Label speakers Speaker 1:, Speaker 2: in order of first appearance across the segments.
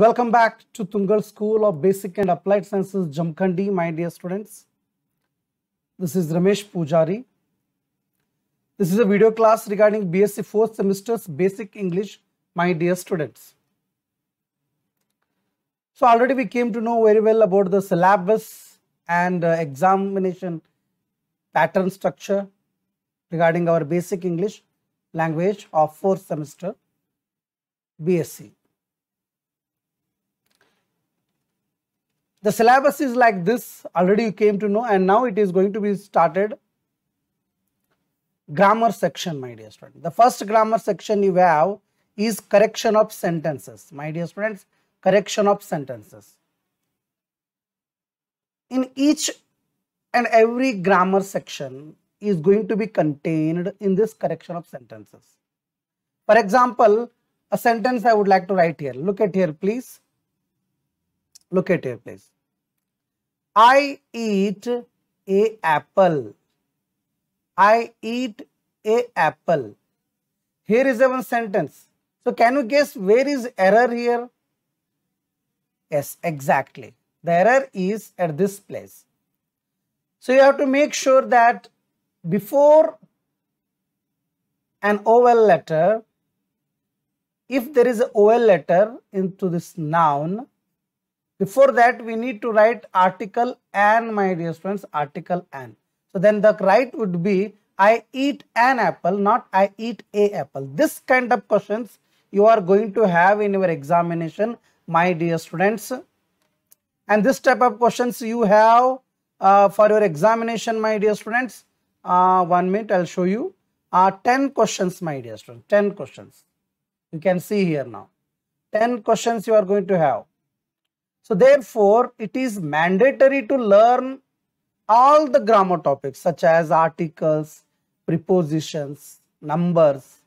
Speaker 1: Welcome back to Tungal School of Basic and Applied Sciences, Jamkhandi, my dear students. This is Ramesh Pujari. This is a video class regarding BSc 4th semester's basic English, my dear students. So already we came to know very well about the syllabus and uh, examination pattern structure regarding our basic English language of 4th semester BSc. The syllabus is like this, already you came to know and now it is going to be started grammar section, my dear student. The first grammar section you have is correction of sentences, my dear students, correction of sentences. In each and every grammar section is going to be contained in this correction of sentences. For example, a sentence I would like to write here. Look at here, please. Look at here, please. I eat a apple. I eat a apple. Here is one sentence. So can you guess where is error here? Yes, exactly. The error is at this place. So you have to make sure that before an OL letter, if there is an OL letter into this noun, before that, we need to write article an, my dear friends, article an. So then the right would be, I eat an apple, not I eat a apple. This kind of questions you are going to have in your examination, my dear students. And this type of questions you have uh, for your examination, my dear students. Uh, one minute, I'll show you. Uh, 10 questions, my dear students, 10 questions. You can see here now. 10 questions you are going to have. So therefore, it is mandatory to learn all the grammar topics such as articles, prepositions, numbers,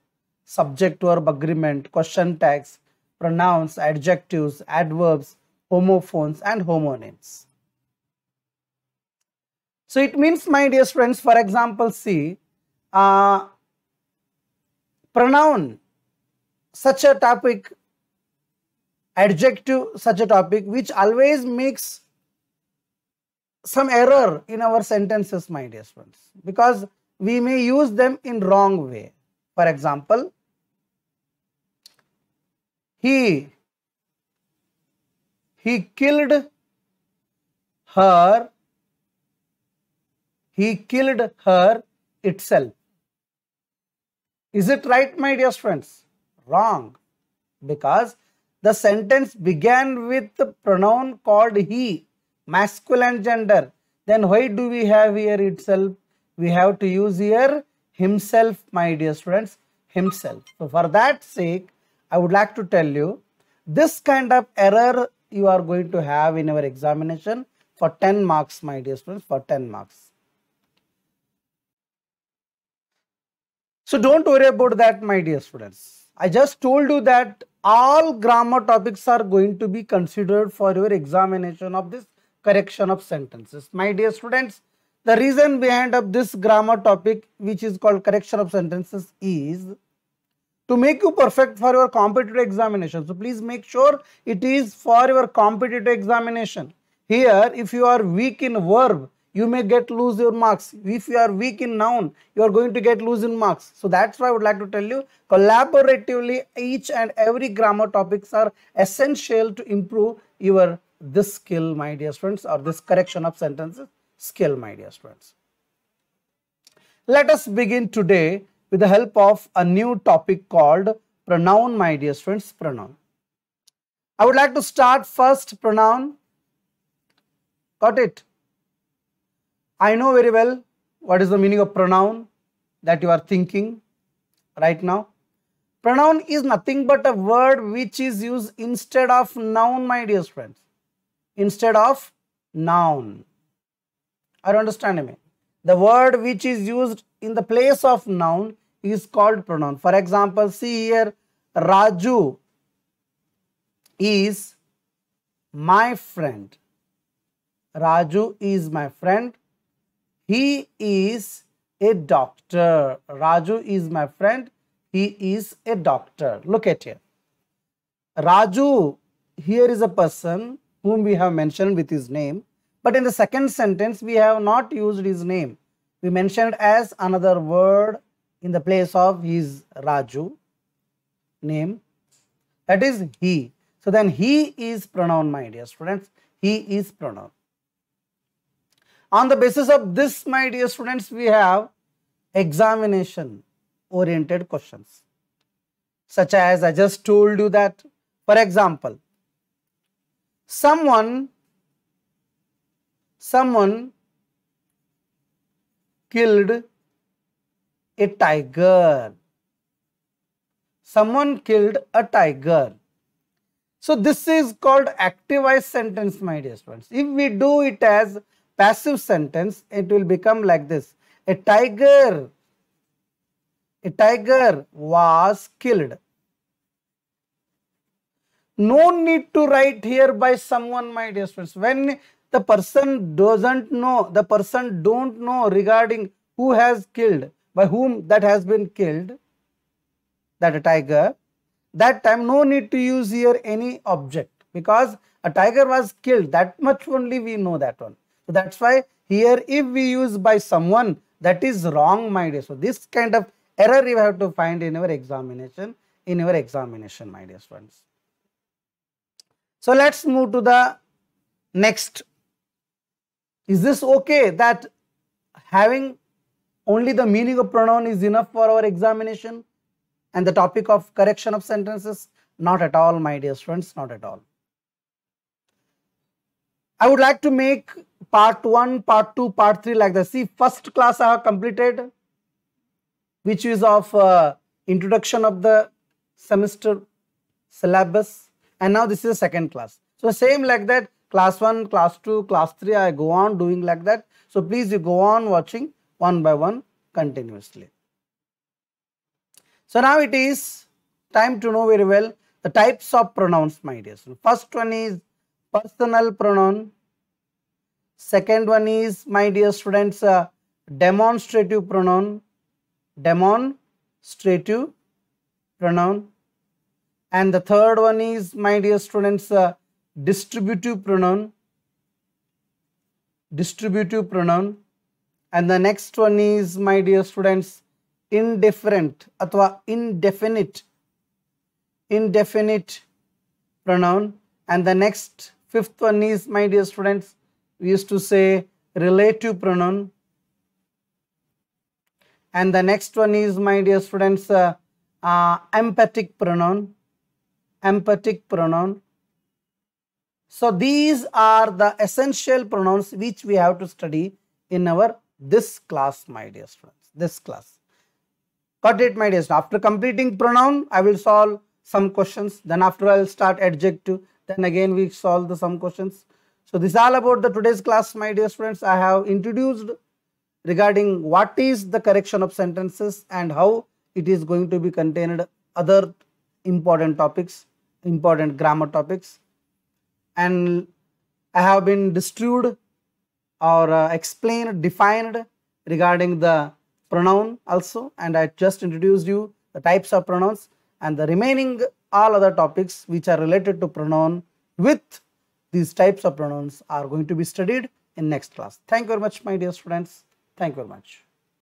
Speaker 1: subject verb agreement, question tags, pronouns, adjectives, adverbs, homophones and homonyms. So it means my dear friends for example see uh, pronoun such a topic Adjective such a topic which always makes some error in our sentences my dear friends, because we may use them in wrong way for example he he killed her he killed her itself is it right my dear friends? wrong because the sentence began with pronoun called he, masculine gender. Then why do we have here itself? We have to use here himself, my dear students, himself. So for that sake, I would like to tell you, this kind of error you are going to have in your examination for 10 marks, my dear students, for 10 marks. So don't worry about that, my dear students. I just told you that all grammar topics are going to be considered for your examination of this correction of sentences. My dear students, the reason behind of this grammar topic which is called correction of sentences is to make you perfect for your competitive examination. So please make sure it is for your competitive examination. Here if you are weak in verb, you may get lose your marks. If you are weak in noun, you are going to get lose in marks. So that's why I would like to tell you collaboratively each and every grammar topics are essential to improve your this skill my dear students or this correction of sentences skill my dear students. Let us begin today with the help of a new topic called pronoun my dear students pronoun. I would like to start first pronoun. Got it? I know very well what is the meaning of pronoun that you are thinking right now. Pronoun is nothing but a word which is used instead of noun, my dear friends. Instead of noun. Are you understanding me? The word which is used in the place of noun is called pronoun. For example, see here, Raju is my friend. Raju is my friend he is a doctor. Raju is my friend. He is a doctor. Look at here. Raju, here is a person whom we have mentioned with his name. But in the second sentence, we have not used his name. We mentioned as another word in the place of his Raju name. That is he. So then he is pronoun, my dear students. He is pronoun. On the basis of this, my dear students, we have examination oriented questions, such as I just told you that, for example, someone, someone killed a tiger. Someone killed a tiger. So this is called voice sentence, my dear students. If we do it as passive sentence, it will become like this. A tiger, a tiger was killed. No need to write here by someone, my dear friends. When the person doesn't know, the person don't know regarding who has killed, by whom that has been killed, that a tiger, that time no need to use here any object because a tiger was killed. That much only we know that one. So that's why here if we use by someone that is wrong my dear. So this kind of error you have to find in your examination in your examination my dear students. So let's move to the next. Is this okay that having only the meaning of pronoun is enough for our examination and the topic of correction of sentences? Not at all my dear students, not at all. I would like to make part 1, part 2, part 3 like that. See, first class I have completed, which is of uh, introduction of the semester syllabus. And now this is the second class. So same like that, class 1, class 2, class 3, I go on doing like that. So please you go on watching one by one continuously. So now it is time to know very well the types of pronouns, my dear. So first one is personal pronoun, Second one is, my dear students, uh, demonstrative pronoun. Demonstrative pronoun. And the third one is, my dear students, uh, distributive pronoun. Distributive pronoun. And the next one is, my dear students, indifferent अथवा indefinite indefinite pronoun and the next fifth one is my dear students we used to say relative pronoun. And the next one is, my dear students, uh, uh, emphatic pronoun. Emphatic pronoun. So these are the essential pronouns which we have to study in our this class, my dear students, this class. Got it, my dear students. After completing pronoun, I will solve some questions. Then after I'll start adjective. Then again we solve the some questions. So this is all about the today's class, my dear students. I have introduced regarding what is the correction of sentences and how it is going to be contained other important topics, important grammar topics. And I have been distributed or uh, explained, defined regarding the pronoun also. And I just introduced you the types of pronouns and the remaining all other topics which are related to pronoun with these types of pronouns are going to be studied in next class. Thank you very much, my dear students. Thank you very much.